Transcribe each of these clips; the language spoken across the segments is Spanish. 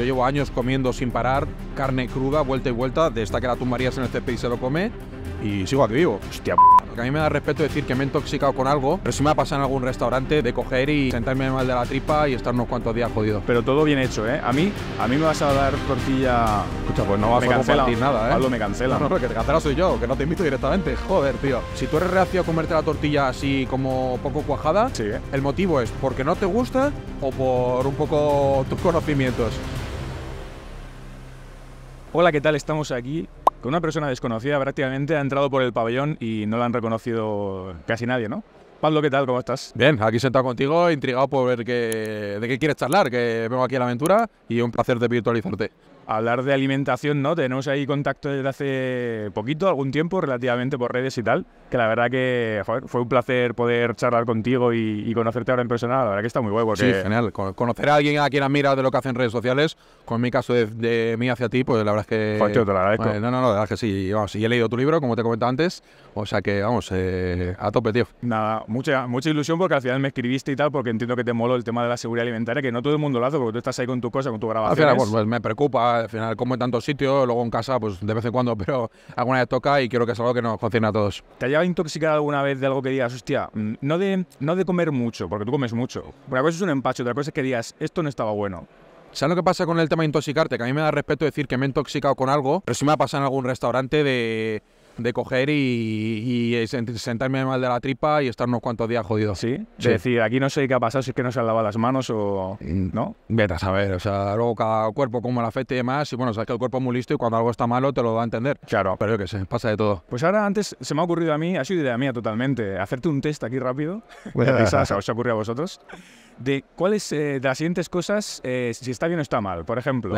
Yo llevo años comiendo sin parar carne cruda, vuelta y vuelta, de esta que la tumbarías en el país y se lo come, y sigo aquí vivo. Hostia, a mí me da respeto decir que me he intoxicado con algo, pero si me pasa pasar en algún restaurante de coger y sentarme mal de la tripa y estar unos cuantos días jodido. Pero todo bien hecho, ¿eh? A mí, a mí me vas a dar tortilla. Escucha, pues no vas a compartir nada, ¿eh? Pablo me cancela. No, que te cancela soy yo, que no te invito directamente. Joder, tío. Si tú eres reacio a comerte la tortilla así como poco cuajada, sí, el motivo es porque no te gusta o por un poco tus conocimientos. Hola, ¿qué tal? Estamos aquí con una persona desconocida, prácticamente ha entrado por el pabellón y no la han reconocido casi nadie, ¿no? Pablo, ¿qué tal? ¿Cómo estás? Bien, aquí sentado contigo, intrigado por ver qué, de qué quieres charlar, que vengo aquí a la aventura y un placer de virtualizarte hablar de alimentación, ¿no? Tenemos ahí contacto desde hace poquito, algún tiempo, relativamente por redes y tal, que la verdad que fue un placer poder charlar contigo y, conocerte ahora en persona, la verdad que está muy bueno. Porque... Sí, genial. Conocer a alguien a quien admiras de lo que hacen redes sociales, con mi caso de, mí hacia ti, pues la verdad es que... Pues no, no, no, la verdad es que sí. y he leído tu libro, como te comentaba antes, o sea que, vamos, eh, a tope, tío. Nada, mucha, mucha ilusión porque al final me escribiste y tal, porque entiendo que te mola el tema de la seguridad alimentaria, que no todo el mundo lo hace, porque tú estás ahí con tu cosa, con tu grabación. Al final, pues, pues me preocupa al final como en tantos sitios, luego en casa, pues de vez en cuando, pero alguna vez toca y creo que es algo que nos concierne a todos. ¿Te ha intoxicado alguna vez de algo que digas, hostia, mm, no de, no de comer mucho, porque tú comes mucho? Una cosa es un empacho, otra cosa es que digas, esto no estaba bueno. ¿Sabes lo que pasa con el tema de intoxicarte? Que a mí me da respeto decir que me he intoxicado con algo, pero si me ha pasado en algún restaurante de de coger y, sentarme mal de la tripa y estar unos cuantos días jodido. Sí, es decir, aquí no sé qué ha pasado, si es que no se han lavado las manos o mm, no. Vete a saber, o sea, luego cada cuerpo como le afecta y demás, y bueno, o sabes que el cuerpo es muy listo y cuando algo está malo te lo va a entender. Claro. Pero yo qué sé, pasa de todo. Pues ahora antes se me ha ocurrido a mí, ha sido idea mía totalmente, hacerte un test aquí rápido, quizás os ocurrido a vosotros, de cuáles eh, de las siguientes cosas, eh, si está bien o está mal. Por ejemplo,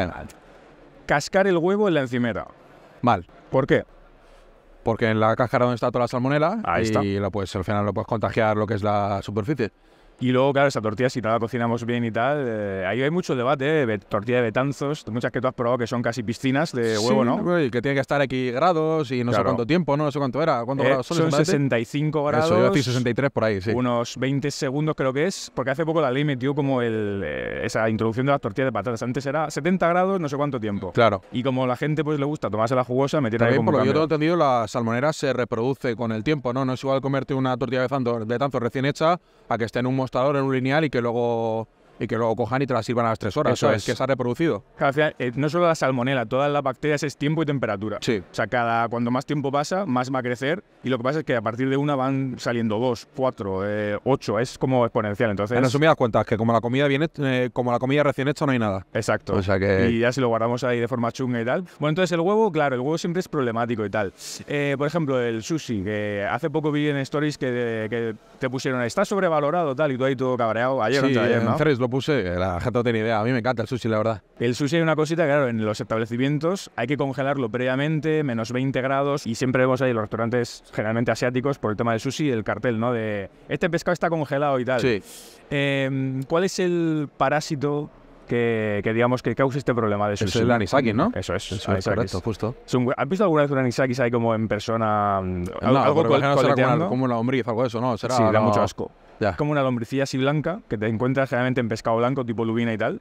cascar el huevo en la encimera. Mal. ¿Por qué? Porque en la cáscara donde está toda la salmonela y Lo, pues, al final lo puedes contagiar lo que es la superficie. Y luego, claro, esa tortilla, si la cocinamos bien y tal, eh, ahí hay mucho debate, eh, tortilla de betanzos, muchas que tú has probado que son casi piscinas de huevo, sí, ¿no? Y que tiene que estar aquí grados y no sé cuánto tiempo, ¿no? No sé cuánto era, ¿cuántos eh, grados son? Son 65 grados. Eso, 63 por ahí, sí. Unos 20 segundos creo que es, porque hace poco la ley metió como el, eh, esa introducción de las tortillas de patatas. Antes era 70 grados, no sé cuánto tiempo. Claro. Y como la gente pues le gusta tomarse la jugosa, meter ahí como yo tengo entendido, la salmonera se reproduce con el tiempo, ¿no? No es igual comerte una tortilla de betanzos, betanzos recién hecha a que esté en un en un lineal y que luego y que luego cojan y te la sirvan a las tres horas. Eso es. Que se ha reproducido. Eh, no solo la salmonela, todas las bacterias es tiempo y temperatura. Sí. O sea, cada, cuando más tiempo pasa, más va a crecer y lo que pasa es que a partir de una van saliendo dos, cuatro, eh, ocho. Es como exponencial. Entonces, en resumidas cuentas, que como la comida viene, eh, como la comida recién hecha, no hay nada. Exacto. O sea que... Y ya si lo guardamos ahí de forma chunga y tal. Bueno, entonces el huevo, claro, el huevo siempre es problemático y tal. por ejemplo, el sushi, que hace poco vi en stories que, te pusieron, está sobrevalorado tal, y tú ahí todo cabreado ayer, no, puse, la gente no tiene idea, a mí me encanta el sushi, la verdad. El sushi hay una cosita, claro, en los establecimientos hay que congelarlo previamente, menos 20 grados, y siempre vemos ahí en los restaurantes generalmente asiáticos, por el tema del sushi, el cartel, ¿no? De este pescado está congelado y tal. Sí. Em, ¿Cuál es el parásito que, que, digamos que causa este problema de sushi. Es el anisakis, ¿no? Eso es. Eso es correcto, justo. ¿Has visto alguna vez un anisakis ahí como en persona? Mm, no, algo no como, una, como o algo de eso, ¿no? Será, sí, da mucho asco. Es como una lombricilla así blanca que te encuentras generalmente en pescado blanco, tipo lubina y tal.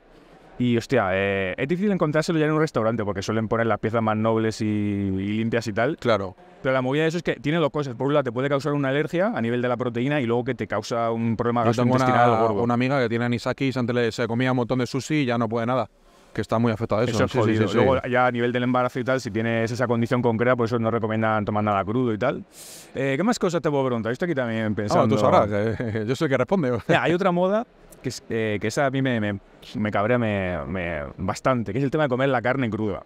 Y hostia, eh, es difícil encontrárselo ya en un restaurante porque suelen poner las piezas más nobles y, limpias y tal. Claro. Pero la movida de eso es que tiene dos cosas. Por un te puede causar una alergia a nivel de la proteína y luego que te causa un problema Yo gastrointestinal una, amiga que tiene anisakis, antes se comía un montón de sushi y ya no puede nada que está muy afectado eso. sí, Sí, sí, Luego, ya a nivel del embarazo y tal, si tienes esa condición concreta, pues eso no recomiendan tomar nada crudo y tal. Eh, ¿Qué más cosas te puedo preguntar? Esto aquí también ah, pensando... tú sabrás, eh, yo soy el que responde. hay otra moda que, es, eh, esa a mí me, cabrea bastante, que es el tema de comer la carne cruda.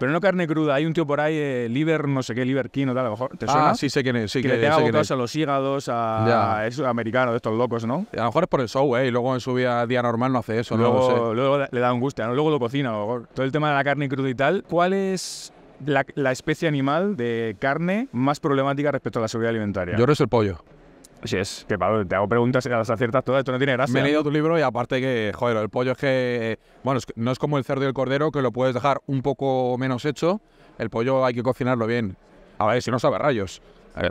Pero no carne cruda, hay un tío por ahí, eh, Liber, liver, no sé qué, liver king o tal, a lo mejor. ¿Te ah, suena? Ah, sí, sé quién es. Sí, que, que le pega botas a los hígados, a, esos americanos, de estos locos, ¿no? A lo mejor es por el show, ¿eh? Y luego en su vida día normal no hace eso, luego, Luego le da angustia, ¿no? Luego lo cocina, a lo mejor. Todo el tema de la carne cruda y tal. ¿Cuál es la, especie animal de carne más problemática respecto a la seguridad alimentaria? Yo creo es el pollo. Sí, es que Pablo, te hago preguntas y las aciertas todas, esto no tiene gracia. Me he leído tu libro y aparte que, joder, el pollo es que, bueno, no es como el cerdo y el cordero, que lo puedes dejar un poco menos hecho, el pollo hay que cocinarlo bien. A ver, si no sabe rayos.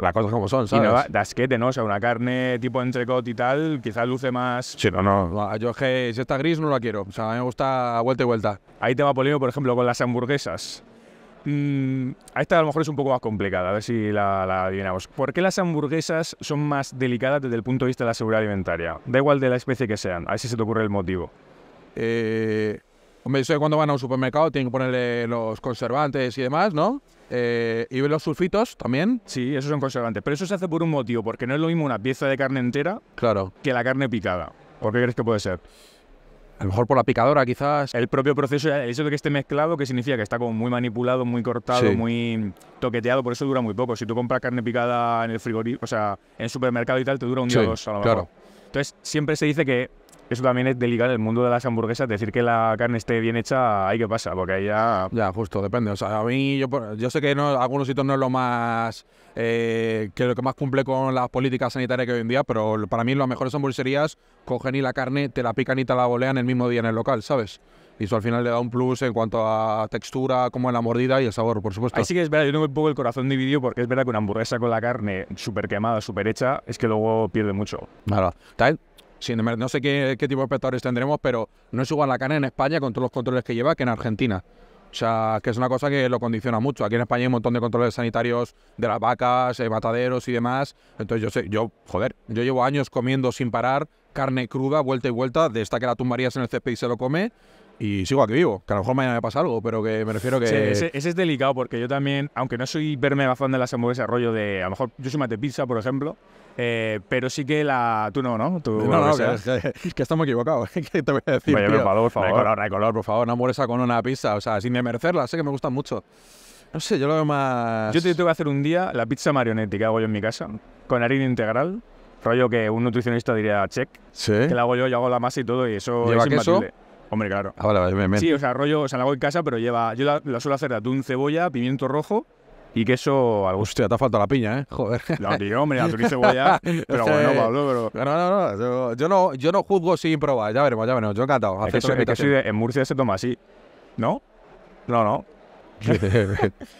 Las cosas como son, ¿sabes? Y no, dasquete, ¿no? O sea, una carne tipo entrecot y tal, quizás luce más... Sí, no, no. Yo es que si está gris no la quiero. O sea, a mí me gusta vuelta y vuelta. Ahí te va por ejemplo, con las hamburguesas. Mm, a esta a lo mejor es un poco más complicada, a ver si la, adivinamos. ¿Por qué las hamburguesas son más delicadas desde el punto de vista de la seguridad alimentaria? Da igual de la especie que sean, a ver si se te ocurre el motivo. Eh, hombre, eso cuando van a un supermercado tienen que ponerle los conservantes y demás, ¿no? Eh, y los sulfitos también. Sí, esos son conservantes. Pero eso se hace por un motivo, porque no es lo mismo una pieza de carne entera claro. que la carne picada. ¿Por qué crees que puede ser? A lo mejor por la picadora, quizás. El propio proceso, el hecho de que esté mezclado, que significa que está como muy manipulado, muy cortado, muy toqueteado, por eso dura muy poco. Si tú compras carne picada en el frigorífico, o sea, en el supermercado y tal, te dura un día o dos a lo mejor. Claro. Entonces, siempre se dice que eso también es delicado en el mundo de las hamburguesas. Decir que la carne esté bien hecha, ahí que pasa, porque ahí ya. Ya, justo, depende. O sea, a mí, yo, yo sé que no, algunos sitios no es lo más. Eh, que lo que más cumple con las políticas sanitarias que hoy en día, pero para mí, las mejores hamburgueserías cogen y la carne, te la pican y te la bolean el mismo día en el local, ¿sabes? Y eso al final le da un plus en cuanto a textura, como en la mordida y el sabor, por supuesto. Ahí que es verdad, yo tengo un poco el corazón dividido porque es verdad que una hamburguesa con la carne súper quemada, súper hecha, es que luego pierde mucho. Claro, tal, no sé qué, tipo de espectadores tendremos, pero no es igual la carne en España con todos los controles que lleva que en Argentina. O sea, que es una cosa que lo condiciona mucho. Aquí en España hay un montón de controles sanitarios de las vacas, eh, mataderos y demás. Entonces yo sé, yo, joder, yo llevo años comiendo sin parar carne cruda, vuelta y vuelta, de esta que la tumbarías en el césped y se lo come, y sigo aquí vivo. Que a lo mejor mañana me pasa algo, pero que me refiero que. Sí, ese, es delicado porque yo también, aunque no soy verme fan de las hamburguesas, rollo de. A lo mejor yo soy mate pizza, por ejemplo, eh, pero sí que la. Tú no, ¿no? Tú, no, no, que, es que, estamos equivocados. ¿Qué te voy a decir? Oye, por favor, por favor. Recolor, recolor, por favor, no mueres con una pizza. O sea, sin demercerla. sé que me gustan mucho. No sé, yo lo veo más. Yo te voy a hacer un día la pizza marioneta que hago yo en mi casa, con harina integral. Rollo que un nutricionista diría check. Sí. Que la hago yo, yo hago la masa y todo, y eso es queso? Hombre, claro. Ah, vale, vale, Sí, o sea, rollo, o sea, la hago en casa, pero lleva. Yo la, la suelo hacer de atún, cebolla, pimiento rojo y queso. gusto Hostia, te ha faltado la piña, ¿eh? Joder. No, tío, hombre, y cebolla. pero bueno, eh. Pablo, pero. No, no, no. Yo, no, yo no juzgo sin probar. Ya veremos, ya veremos. Yo he cantado. en Murcia se toma así. ¿No? No, no.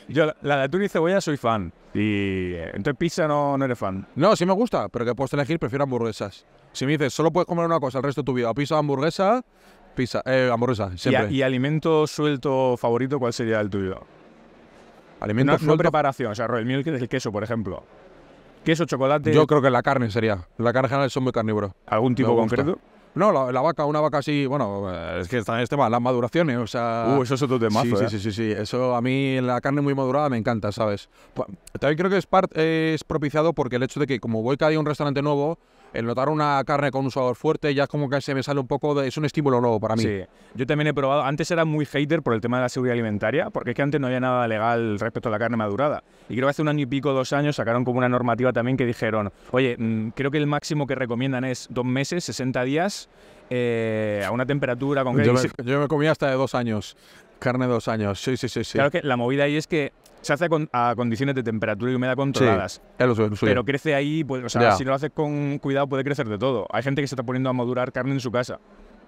yo, la, de atún y cebolla soy fan. Y. Eh, entonces, pizza no, no eres fan. No, sí me gusta, pero que puedes elegir, prefiero hamburguesas. Si me dices, solo puedes comer una cosa el resto de tu vida, pizza hamburguesa, pizza, eh, hamburguesa, siempre. ¿Y, ¿Y alimento suelto favorito cuál sería el tuyo? Alimentos no, preparación, o sea, el queso, por ejemplo. Queso, chocolate. Yo creo que la carne sería. La carne general son muy carnívoros. ¿Algún tipo concreto? No, la, vaca, una vaca así, bueno, es que está en este tema, las maduraciones, o sea... Uh, eso es otro tema. Sí, eh. sí, sí, sí, eso a mí la carne muy madurada me encanta, ¿sabes? Pues, también creo que es, es propiciado porque el hecho de que como voy cada día a un restaurante nuevo, el notar una carne con un sabor fuerte ya es como que se me sale un poco, es un estímulo nuevo para mí. Sí, yo también he probado, antes era muy hater por el tema de la seguridad alimentaria, porque es que antes no había nada legal respecto a la carne madurada. Y creo que hace un año y pico, dos años, sacaron como una normativa también que dijeron, oye, mm, creo que el máximo que recomiendan es dos meses, 60 días, eh, a una temperatura con yo, me, yo me comía hasta de dos años carne dos años. Sí, sí, sí, sí. Claro que la movida ahí es que se hace a, condiciones de temperatura y humedad controladas. Pero crece ahí, pues, o sea, si no lo haces con cuidado puede crecer de todo. Hay gente que se está poniendo a madurar carne en su casa.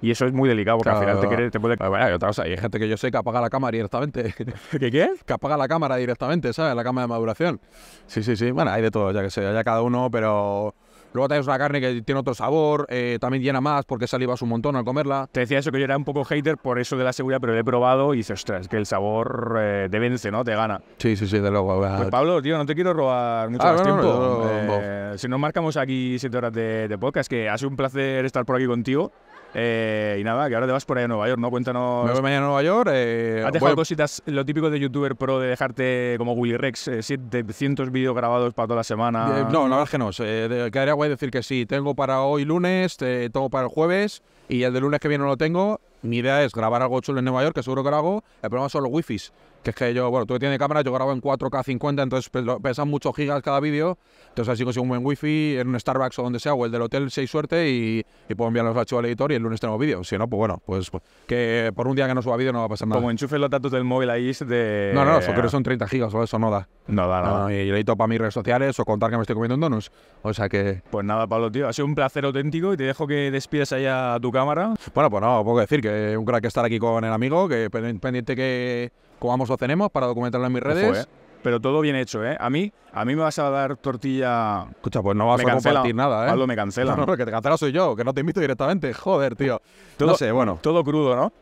Y eso es muy delicado, porque al final te, puede... Bueno, hay otra cosa, hay gente que yo sé que apaga la cámara directamente. ¿Qué qué? Que apaga la cámara directamente, ¿sabes? La cámara de maduración. Sí, sí, sí. Bueno, hay de todo, ya que sé, haya cada uno, pero... Luego también una carne que tiene otro sabor, eh, también llena más porque salivas un montón al comerla. Te decía eso que yo era un poco hater por eso de la seguridad, pero lo he probado y dices, ostras, es que el sabor eh, te vence, ¿no? Te gana. Sí, sí, sí, de luego. Pues Pablo, tío, no te quiero robar mucho ah, más tiempo. Eh, si nos marcamos aquí siete horas de, de podcast, que ha sido un placer estar por aquí contigo. Eh, y nada, que ahora te vas por ahí a Nueva York, ¿no? Cuéntanos. Me voy mañana a Nueva York. Eh, ¿Has dejado cositas, lo típico de youtuber pro, de dejarte como Willy Rex, 700 eh, vídeos grabados para toda la semana? no, la verdad es que no. quedaría guay decir que sí. Tengo para hoy lunes, tengo para el jueves y el de lunes que viene no lo tengo mi idea es grabar algo chulo en Nueva York, que seguro que lo hago. El problema son los wifis, que es que yo, bueno, tú que tienes cámara, yo grabo en 4K 50, entonces pesan muchos gigas cada vídeo. Entonces así consigo un buen wifi en un Starbucks o donde sea, o el del hotel, si hay suerte, y, puedo enviar los archivos al editor y el lunes tengo vídeo. Si no, pues bueno, pues, pues, que por un día que no suba vídeo no va a pasar nada. Como enchufes los datos del móvil ahí de... No, no, creo que son 30 gigas o eso no da. No da, nada. No, y he para mis redes sociales o contar que me estoy comiendo un donuts. O sea que... Pues nada, Pablo, tío, ha sido un placer auténtico y te dejo que despides allá tu cámara. Bueno, pues no, puedo decir que eh, un crack estar aquí con el amigo, que pendiente que comamos o cenemos para documentarlo en mis redes. Eh. Pero todo bien hecho, ¿eh? A mí, a mí me vas a dar tortilla. Escucha, pues no vas a nada, ¿eh? Pablo me cancela. No, no, que te cancela soy yo, que no te invito directamente. Joder, tío. no sé, bueno. Todo crudo, ¿no?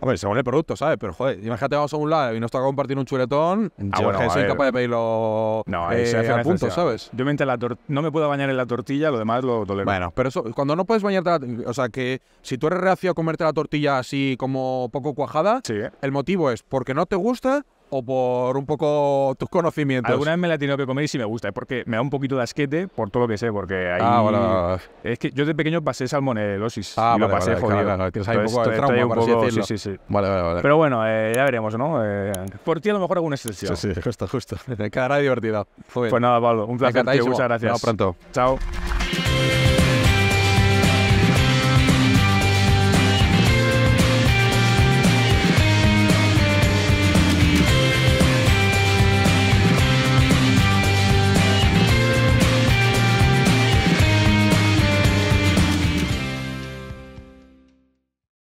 Hombre, según el producto, ¿sabes? Pero joder, imagínate, vamos a un lado y nos toca compartir un chuletón. Ah, yo bueno, soy capaz de pedirlo no, se hace a punto, ¿sabes? Yo mientras la no me puedo bañar en la tortilla, lo demás lo tolero. Bueno, pero eso, cuando no puedes bañarte, la, o sea, que si tú eres reacio a comerte la tortilla así como poco cuajada, el motivo es porque no te gusta o por un poco tus conocimientos. Alguna vez me la he tenido que comer y sí me gusta, es porque me da un poquito de asquete por todo lo que sé, porque ahí... Ah, Es que yo de pequeño pasé salmonelosis ah, y vale, lo pasé vale, jodido. Tienes un poco de trauma, por sí, sí, sí. Vale, vale, vale. Pero bueno, eh, ya veremos, ¿no? Eh, por ti a lo mejor alguna excepción. Sí, sí, justo, justo. Me quedará divertida. Pues nada, Pablo, un placer, muchas gracias. Hasta pronto. Chao.